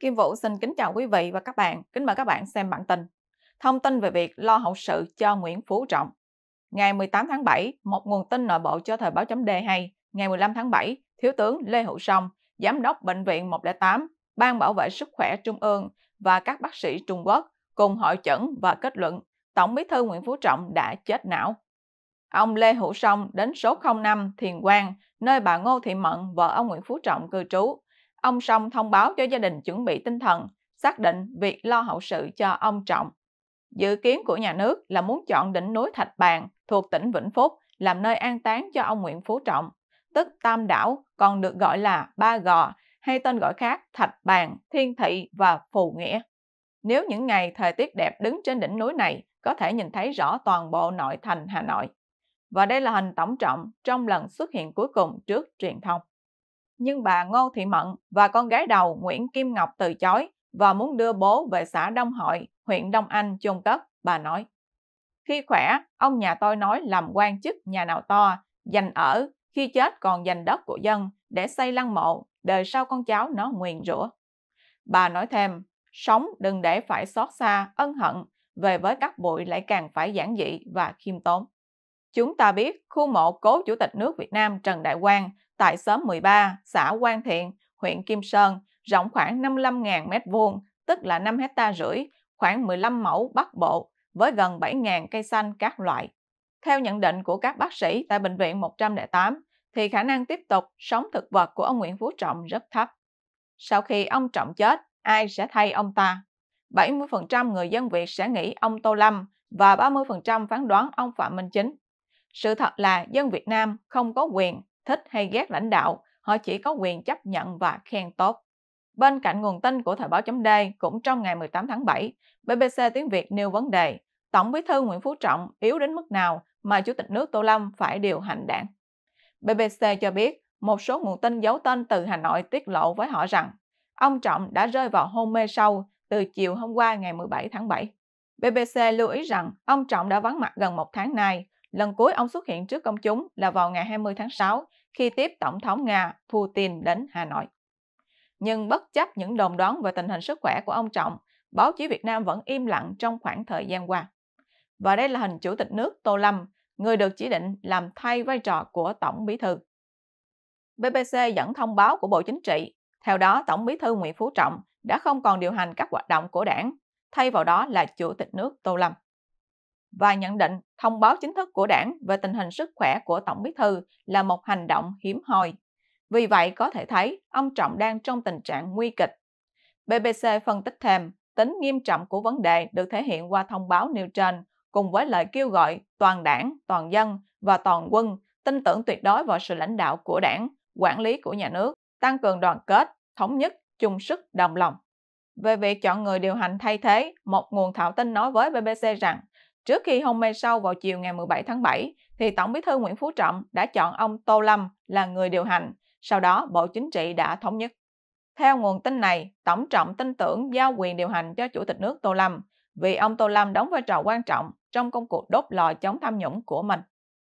Kim Vũ xin kính chào quý vị và các bạn. Kính mời các bạn xem bản tin. Thông tin về việc lo hậu sự cho Nguyễn Phú Trọng. Ngày 18 tháng 7, một nguồn tin nội bộ cho thời báo chấm đề hay, ngày 15 tháng 7, Thiếu tướng Lê Hữu Song, Giám đốc Bệnh viện 108, Ban Bảo vệ Sức khỏe Trung ương và các bác sĩ Trung Quốc cùng hội chẩn và kết luận Tổng bí thư Nguyễn Phú Trọng đã chết não. Ông Lê Hữu Song đến số 05 Thiền Quang, nơi bà Ngô Thị Mận, vợ ông Nguyễn Phú Trọng cư trú, Ông Song thông báo cho gia đình chuẩn bị tinh thần, xác định việc lo hậu sự cho ông Trọng. Dự kiến của nhà nước là muốn chọn đỉnh núi Thạch Bàn thuộc tỉnh Vĩnh Phúc làm nơi an táng cho ông Nguyễn Phú Trọng, tức Tam Đảo còn được gọi là Ba Gò hay tên gọi khác Thạch Bàn, Thiên Thị và Phù Nghĩa. Nếu những ngày thời tiết đẹp đứng trên đỉnh núi này có thể nhìn thấy rõ toàn bộ nội thành Hà Nội. Và đây là hình tổng trọng trong lần xuất hiện cuối cùng trước truyền thông nhưng bà Ngô Thị Mận và con gái đầu Nguyễn Kim Ngọc từ chối và muốn đưa bố về xã Đông Hội, huyện Đông Anh chôn cất, bà nói. Khi khỏe, ông nhà tôi nói làm quan chức nhà nào to, dành ở, khi chết còn dành đất của dân để xây lăng mộ, đời sau con cháu nó nguyền rủa. Bà nói thêm, sống đừng để phải xót xa, ân hận, về với các bụi lại càng phải giản dị và khiêm tốn. Chúng ta biết khu mộ cố Chủ tịch nước Việt Nam Trần Đại Quang tại xóm 13, xã Quang Thiện, huyện Kim Sơn, rộng khoảng 55.000 m2, tức là 5 hecta rưỡi, khoảng 15 mẫu bắc bộ với gần 7.000 cây xanh các loại. Theo nhận định của các bác sĩ tại Bệnh viện 108, thì khả năng tiếp tục sống thực vật của ông Nguyễn Phú Trọng rất thấp. Sau khi ông Trọng chết, ai sẽ thay ông ta? 70% người dân Việt sẽ nghĩ ông Tô Lâm và 30% phán đoán ông Phạm Minh Chính. Sự thật là dân Việt Nam không có quyền thích hay ghét lãnh đạo, họ chỉ có quyền chấp nhận và khen tốt. Bên cạnh nguồn tin của Thời báo chấm D cũng trong ngày 18 tháng 7, BBC tiếng Việt nêu vấn đề Tổng bí thư Nguyễn Phú Trọng yếu đến mức nào mà Chủ tịch nước Tô Lâm phải điều hành đảng. BBC cho biết một số nguồn tin giấu tên từ Hà Nội tiết lộ với họ rằng ông Trọng đã rơi vào hôn mê sâu từ chiều hôm qua ngày 17 tháng 7. BBC lưu ý rằng ông Trọng đã vắng mặt gần một tháng nay Lần cuối ông xuất hiện trước công chúng là vào ngày 20 tháng 6 khi tiếp Tổng thống Nga Putin đến Hà Nội. Nhưng bất chấp những đồn đoán về tình hình sức khỏe của ông Trọng, báo chí Việt Nam vẫn im lặng trong khoảng thời gian qua. Và đây là hình chủ tịch nước Tô Lâm, người được chỉ định làm thay vai trò của Tổng Bí Thư. BBC dẫn thông báo của Bộ Chính trị, theo đó Tổng Bí Thư Nguyễn Phú Trọng đã không còn điều hành các hoạt động của đảng, thay vào đó là Chủ tịch nước Tô Lâm và nhận định thông báo chính thức của đảng về tình hình sức khỏe của Tổng Bí Thư là một hành động hiếm hoi. Vì vậy, có thể thấy ông Trọng đang trong tình trạng nguy kịch. BBC phân tích thêm, tính nghiêm trọng của vấn đề được thể hiện qua thông báo nêu trên, cùng với lời kêu gọi toàn đảng, toàn dân và toàn quân tin tưởng tuyệt đối vào sự lãnh đạo của đảng, quản lý của nhà nước, tăng cường đoàn kết, thống nhất, chung sức, đồng lòng. Về việc chọn người điều hành thay thế, một nguồn thảo tin nói với BBC rằng Trước khi hôn mê sâu vào chiều ngày 17 tháng 7, thì Tổng bí thư Nguyễn Phú Trọng đã chọn ông Tô Lâm là người điều hành, sau đó Bộ Chính trị đã thống nhất. Theo nguồn tin này, Tổng Trọng tin tưởng giao quyền điều hành cho Chủ tịch nước Tô Lâm, vì ông Tô Lâm đóng vai trò quan trọng trong công cuộc đốt lò chống tham nhũng của mình.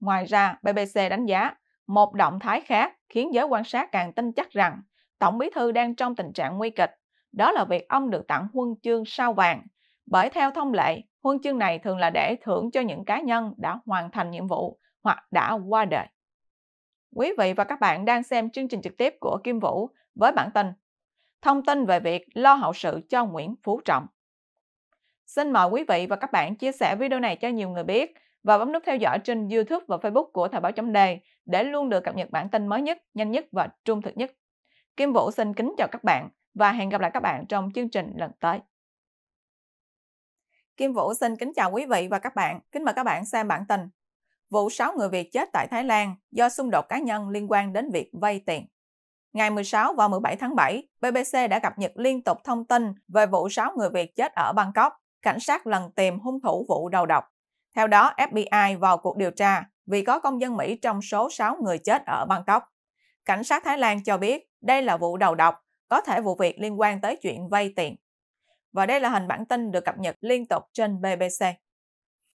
Ngoài ra, BBC đánh giá một động thái khác khiến giới quan sát càng tin chắc rằng Tổng bí thư đang trong tình trạng nguy kịch, đó là việc ông được tặng huân chương sao vàng, bởi theo thông lệ, huân chương này thường là để thưởng cho những cá nhân đã hoàn thành nhiệm vụ hoặc đã qua đời. Quý vị và các bạn đang xem chương trình trực tiếp của Kim Vũ với bản tin Thông tin về việc lo hậu sự cho Nguyễn Phú Trọng. Xin mời quý vị và các bạn chia sẻ video này cho nhiều người biết và bấm nút theo dõi trên YouTube và Facebook của Thời báo chấm đề để luôn được cập nhật bản tin mới nhất, nhanh nhất và trung thực nhất. Kim Vũ xin kính chào các bạn và hẹn gặp lại các bạn trong chương trình lần tới. Kim Vũ xin kính chào quý vị và các bạn. Kính mời các bạn xem bản tin. Vụ 6 người Việt chết tại Thái Lan do xung đột cá nhân liên quan đến việc vay tiền. Ngày 16 và 17 tháng 7, BBC đã cập nhật liên tục thông tin về vụ 6 người Việt chết ở Bangkok, cảnh sát lần tìm hung thủ vụ đầu độc. Theo đó, FBI vào cuộc điều tra vì có công dân Mỹ trong số 6 người chết ở Bangkok. Cảnh sát Thái Lan cho biết đây là vụ đầu độc, có thể vụ việc liên quan tới chuyện vay tiền và đây là hình bản tin được cập nhật liên tục trên BBC.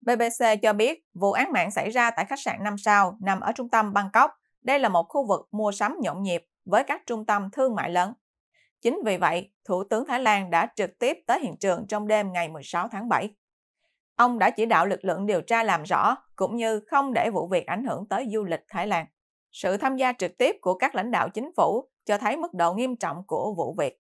BBC cho biết vụ án mạng xảy ra tại khách sạn 5 sao nằm ở trung tâm Bangkok. Đây là một khu vực mua sắm nhộn nhịp với các trung tâm thương mại lớn. Chính vì vậy, Thủ tướng Thái Lan đã trực tiếp tới hiện trường trong đêm ngày 16 tháng 7. Ông đã chỉ đạo lực lượng điều tra làm rõ cũng như không để vụ việc ảnh hưởng tới du lịch Thái Lan. Sự tham gia trực tiếp của các lãnh đạo chính phủ cho thấy mức độ nghiêm trọng của vụ việc.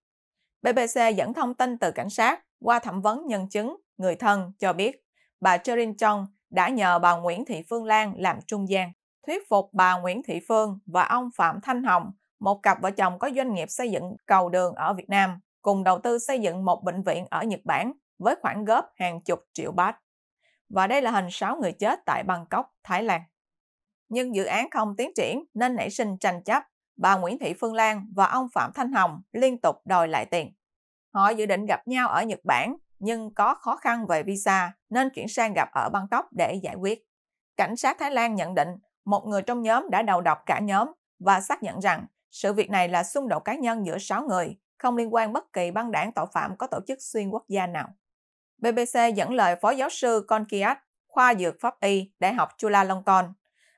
BBC dẫn thông tin từ cảnh sát qua thẩm vấn nhân chứng, người thân cho biết bà Cherin Chong đã nhờ bà Nguyễn Thị Phương Lan làm trung gian, thuyết phục bà Nguyễn Thị Phương và ông Phạm Thanh Hồng, một cặp vợ chồng có doanh nghiệp xây dựng cầu đường ở Việt Nam, cùng đầu tư xây dựng một bệnh viện ở Nhật Bản với khoản góp hàng chục triệu baht. Và đây là hình 6 người chết tại Bangkok, Thái Lan. Nhưng dự án không tiến triển nên nảy sinh tranh chấp bà Nguyễn Thị Phương Lan và ông Phạm Thanh Hồng liên tục đòi lại tiền. Họ dự định gặp nhau ở Nhật Bản nhưng có khó khăn về visa nên chuyển sang gặp ở Bangkok để giải quyết. Cảnh sát Thái Lan nhận định một người trong nhóm đã đầu độc cả nhóm và xác nhận rằng sự việc này là xung đột cá nhân giữa 6 người, không liên quan bất kỳ băng đảng tội phạm có tổ chức xuyên quốc gia nào. BBC dẫn lời Phó Giáo sư Conkiat, khoa dược pháp y, Đại học Chulalongkorn.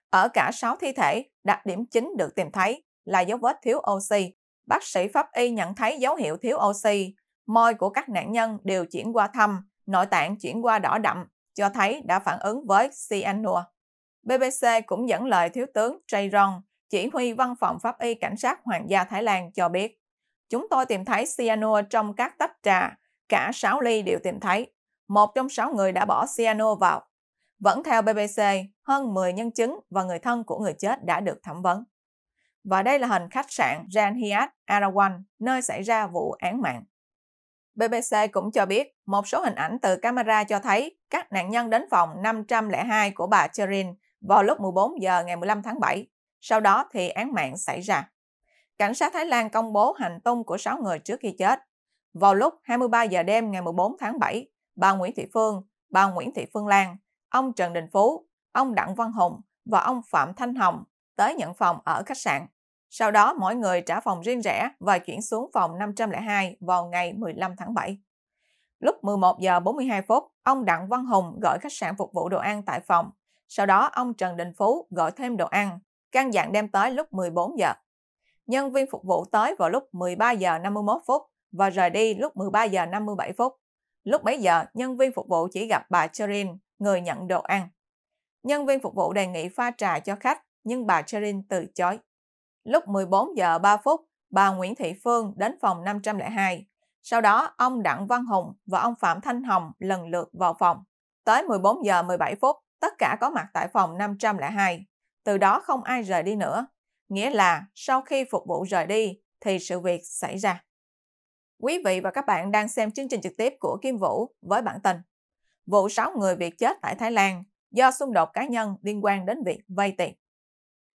Ở cả 6 thi thể, đặc điểm chính được tìm thấy là dấu vết thiếu oxy. Bác sĩ pháp y nhận thấy dấu hiệu thiếu oxy, môi của các nạn nhân đều chuyển qua thâm, nội tạng chuyển qua đỏ đậm, cho thấy đã phản ứng với cyanua. BBC cũng dẫn lời Thiếu tướng Jaron, chỉ huy văn phòng pháp y cảnh sát Hoàng gia Thái Lan cho biết. Chúng tôi tìm thấy cyanua trong các tách trà, cả 6 ly đều tìm thấy. Một trong 6 người đã bỏ cyanua vào. Vẫn theo BBC, hơn 10 nhân chứng và người thân của người chết đã được thẩm vấn và đây là hình khách sạn Jan Hyatt Arawan, nơi xảy ra vụ án mạng. BBC cũng cho biết một số hình ảnh từ camera cho thấy các nạn nhân đến phòng 502 của bà Cherin vào lúc 14 giờ ngày 15 tháng 7. Sau đó thì án mạng xảy ra. Cảnh sát Thái Lan công bố hành tung của 6 người trước khi chết. Vào lúc 23 giờ đêm ngày 14 tháng 7, bà Nguyễn Thị Phương, bà Nguyễn Thị Phương Lan, ông Trần Đình Phú, ông Đặng Văn Hùng và ông Phạm Thanh Hồng tới nhận phòng ở khách sạn. Sau đó mỗi người trả phòng riêng rẽ và chuyển xuống phòng 502 vào ngày 15 tháng 7. Lúc 11 giờ 42 phút, ông Đặng Văn Hùng gọi khách sạn phục vụ đồ ăn tại phòng. Sau đó ông Trần Đình Phú gọi thêm đồ ăn, căn dặn đem tới lúc 14 giờ. Nhân viên phục vụ tới vào lúc 13 giờ 51 phút và rời đi lúc 13 giờ 57 phút. Lúc bấy giờ, nhân viên phục vụ chỉ gặp bà Cherin, người nhận đồ ăn. Nhân viên phục vụ đề nghị pha trà cho khách, nhưng bà Cherin từ chối. Lúc 14 giờ 3 phút, bà Nguyễn Thị Phương đến phòng 502. Sau đó, ông Đặng Văn Hùng và ông Phạm Thanh Hồng lần lượt vào phòng. Tới 14 giờ 17 phút, tất cả có mặt tại phòng 502. Từ đó không ai rời đi nữa. Nghĩa là sau khi phục vụ rời đi thì sự việc xảy ra. Quý vị và các bạn đang xem chương trình trực tiếp của Kim Vũ với bản tin. Vụ 6 người Việt chết tại Thái Lan do xung đột cá nhân liên quan đến việc vay tiền.